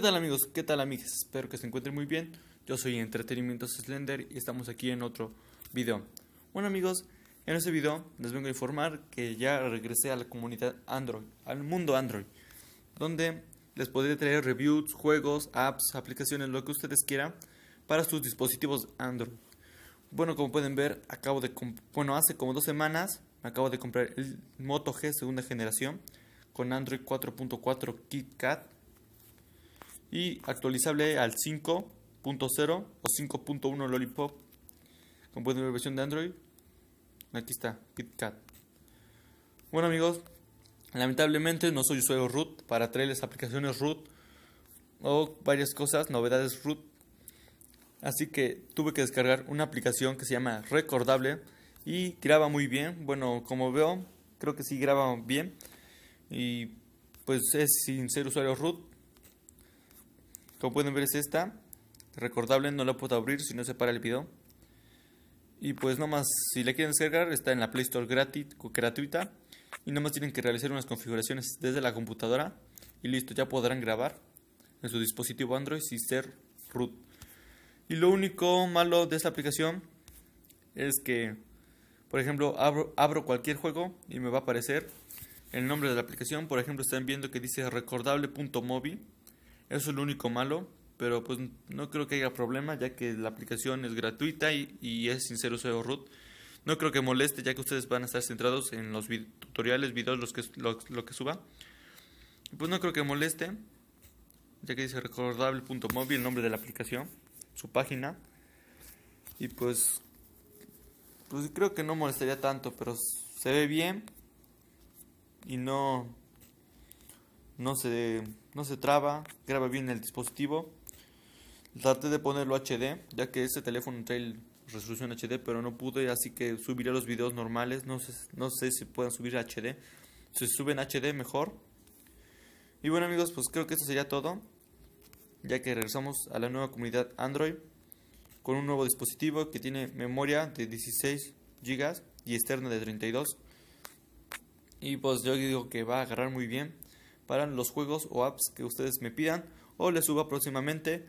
¿Qué tal amigos? ¿Qué tal amigas? Espero que se encuentren muy bien. Yo soy Entretenimiento Slender y estamos aquí en otro video. Bueno amigos, en este video les vengo a informar que ya regresé a la comunidad Android, al mundo Android, donde les podré traer reviews, juegos, apps, aplicaciones, lo que ustedes quieran para sus dispositivos Android. Bueno, como pueden ver, acabo de bueno, hace como dos semanas me acabo de comprar el Moto G segunda generación con Android 4.4 KitKat y actualizable al 5.0 o 5.1 Lollipop. Como buena versión de Android. Aquí está, KitKat. Bueno, amigos, lamentablemente no soy usuario root para traerles aplicaciones root o varias cosas, novedades root. Así que tuve que descargar una aplicación que se llama Recordable y graba muy bien. Bueno, como veo, creo que sí graba bien. Y pues es sin ser usuario root, como pueden ver es esta. Recordable, no la puedo abrir si no se para el video. Y pues nomás, si la quieren descargar, está en la Play Store gratis, gratuita. Y nomás tienen que realizar unas configuraciones desde la computadora. Y listo, ya podrán grabar en su dispositivo Android sin ser root. Y lo único malo de esta aplicación es que, por ejemplo, abro, cualquier juego y me va a aparecer el nombre de la aplicación. Por ejemplo, están viendo que dice recordable.mobi eso es lo único malo, pero pues no creo que haya problema ya que la aplicación es gratuita y, y es sincero usuario root. No creo que moleste ya que ustedes van a estar centrados en los tutoriales, videos, los que, lo, que suba. Pues no creo que moleste ya que dice recordable.mobile el nombre de la aplicación, su página. Y pues, pues creo que no molestaría tanto, pero se ve bien y no no se, no se traba, graba bien el dispositivo. Traté de ponerlo HD, ya que este teléfono trae resolución HD, pero no pude, así que subiré los videos normales. No sé, no sé si puedan subir HD. Si suben HD, mejor. Y bueno amigos, pues creo que esto sería todo, ya que regresamos a la nueva comunidad Android con un nuevo dispositivo que tiene memoria de 16 GB y externa de 32. Y pues yo digo que va a agarrar muy bien para los juegos o apps que ustedes me pidan o les suba próximamente.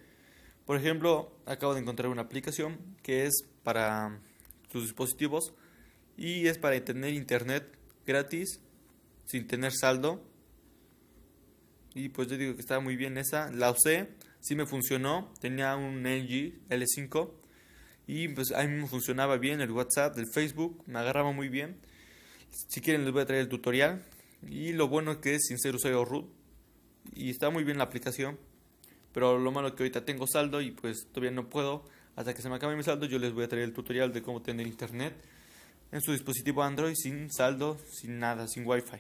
Por ejemplo, acabo de encontrar una aplicación que es para sus dispositivos y es para tener internet gratis sin tener saldo. Y pues yo digo que estaba muy bien esa. La usé, sí me funcionó. Tenía un NG L5 y pues mí me funcionaba bien el WhatsApp, el Facebook, me agarraba muy bien. Si quieren les voy a traer el tutorial y lo bueno es que es sin ser usuario root. Y está muy bien la aplicación. Pero lo malo es que ahorita tengo saldo y pues todavía no puedo. Hasta que se me acabe mi saldo yo les voy a traer el tutorial de cómo tener internet en su dispositivo Android sin saldo, sin nada, sin wifi.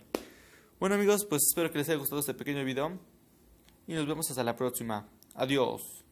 Bueno amigos, pues espero que les haya gustado este pequeño video. Y nos vemos hasta la próxima. Adiós.